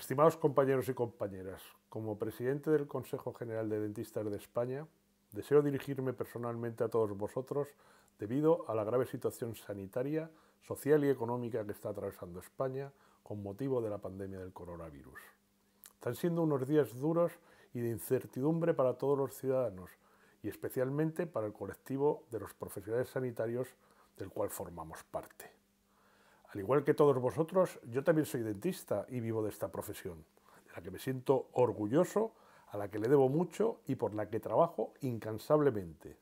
Estimados compañeros y compañeras, como presidente del Consejo General de Dentistas de España, deseo dirigirme personalmente a todos vosotros debido a la grave situación sanitaria, social y económica que está atravesando España con motivo de la pandemia del coronavirus. Están siendo unos días duros y de incertidumbre para todos los ciudadanos y especialmente para el colectivo de los profesionales sanitarios del cual formamos parte. Al igual que todos vosotros, yo también soy dentista y vivo de esta profesión, de la que me siento orgulloso, a la que le debo mucho y por la que trabajo incansablemente.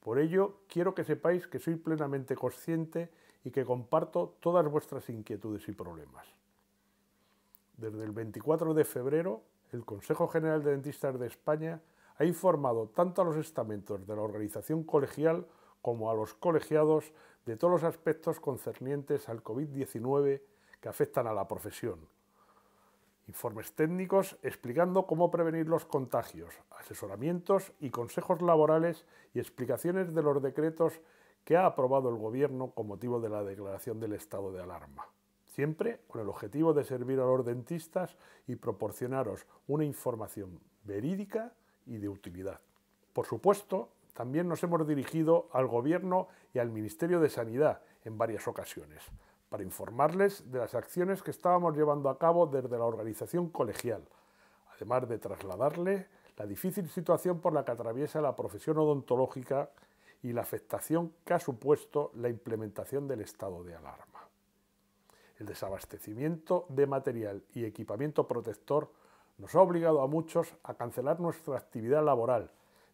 Por ello, quiero que sepáis que soy plenamente consciente y que comparto todas vuestras inquietudes y problemas. Desde el 24 de febrero, el Consejo General de Dentistas de España ha informado tanto a los estamentos de la organización colegial como a los colegiados de todos los aspectos concernientes al COVID-19 que afectan a la profesión. Informes técnicos explicando cómo prevenir los contagios, asesoramientos y consejos laborales y explicaciones de los decretos que ha aprobado el Gobierno con motivo de la declaración del estado de alarma. Siempre con el objetivo de servir a los dentistas y proporcionaros una información verídica y de utilidad. Por supuesto, también nos hemos dirigido al Gobierno y al Ministerio de Sanidad en varias ocasiones para informarles de las acciones que estábamos llevando a cabo desde la organización colegial, además de trasladarle la difícil situación por la que atraviesa la profesión odontológica y la afectación que ha supuesto la implementación del estado de alarma. El desabastecimiento de material y equipamiento protector nos ha obligado a muchos a cancelar nuestra actividad laboral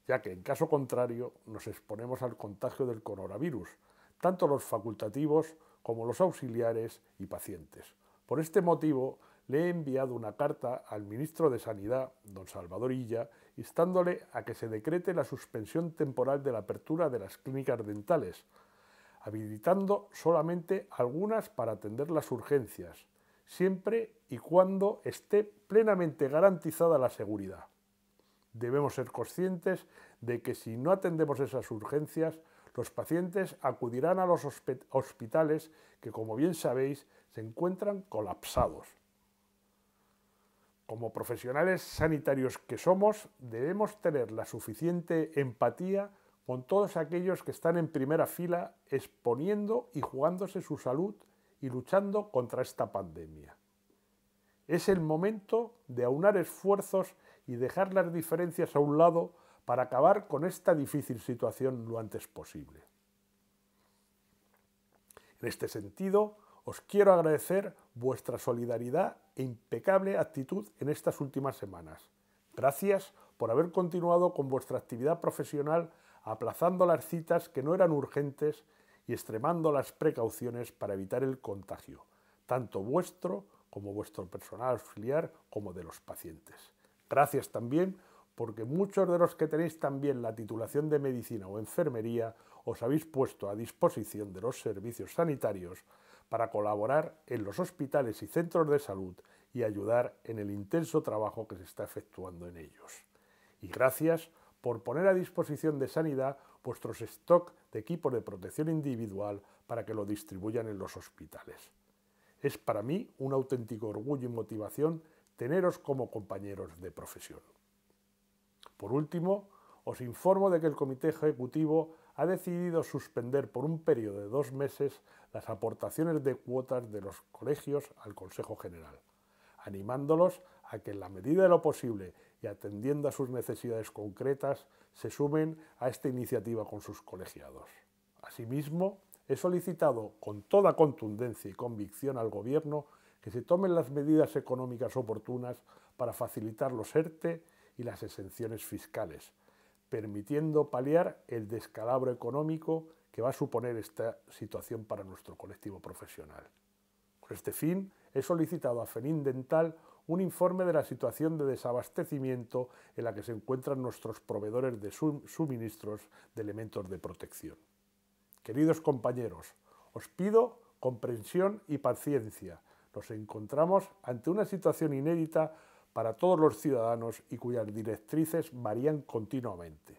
ya que en caso contrario nos exponemos al contagio del coronavirus, tanto los facultativos como los auxiliares y pacientes. Por este motivo, le he enviado una carta al ministro de Sanidad, don Salvador Illa, instándole a que se decrete la suspensión temporal de la apertura de las clínicas dentales, habilitando solamente algunas para atender las urgencias, siempre y cuando esté plenamente garantizada la seguridad debemos ser conscientes de que si no atendemos esas urgencias, los pacientes acudirán a los hospitales que, como bien sabéis, se encuentran colapsados. Como profesionales sanitarios que somos, debemos tener la suficiente empatía con todos aquellos que están en primera fila exponiendo y jugándose su salud y luchando contra esta pandemia. Es el momento de aunar esfuerzos y dejar las diferencias a un lado para acabar con esta difícil situación lo antes posible. En este sentido, os quiero agradecer vuestra solidaridad e impecable actitud en estas últimas semanas. Gracias por haber continuado con vuestra actividad profesional aplazando las citas que no eran urgentes y extremando las precauciones para evitar el contagio, tanto vuestro como vuestro personal auxiliar como de los pacientes. Gracias también porque muchos de los que tenéis también la titulación de medicina o enfermería os habéis puesto a disposición de los servicios sanitarios para colaborar en los hospitales y centros de salud y ayudar en el intenso trabajo que se está efectuando en ellos. Y gracias por poner a disposición de sanidad vuestros stock de equipos de protección individual para que lo distribuyan en los hospitales. Es para mí un auténtico orgullo y motivación teneros como compañeros de profesión. Por último, os informo de que el Comité Ejecutivo ha decidido suspender por un periodo de dos meses las aportaciones de cuotas de los colegios al Consejo General, animándolos a que en la medida de lo posible y atendiendo a sus necesidades concretas se sumen a esta iniciativa con sus colegiados. Asimismo, he solicitado con toda contundencia y convicción al Gobierno que se tomen las medidas económicas oportunas para facilitar los ERTE e y las exenciones fiscales, permitiendo paliar el descalabro económico que va a suponer esta situación para nuestro colectivo profesional. Con este fin, he solicitado a Fenin Dental un informe de la situación de desabastecimiento en la que se encuentran nuestros proveedores de suministros de elementos de protección. Queridos compañeros, os pido comprensión y paciencia nos encontramos ante una situación inédita para todos los ciudadanos y cuyas directrices varían continuamente.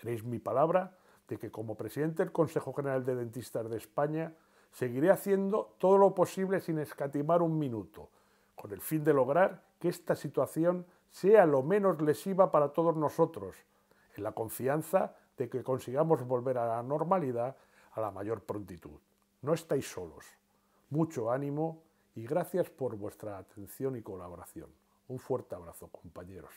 Tenéis mi palabra de que como presidente del Consejo General de Dentistas de España seguiré haciendo todo lo posible sin escatimar un minuto, con el fin de lograr que esta situación sea lo menos lesiva para todos nosotros, en la confianza de que consigamos volver a la normalidad a la mayor prontitud. No estáis solos. Mucho ánimo y gracias por vuestra atención y colaboración. Un fuerte abrazo, compañeros.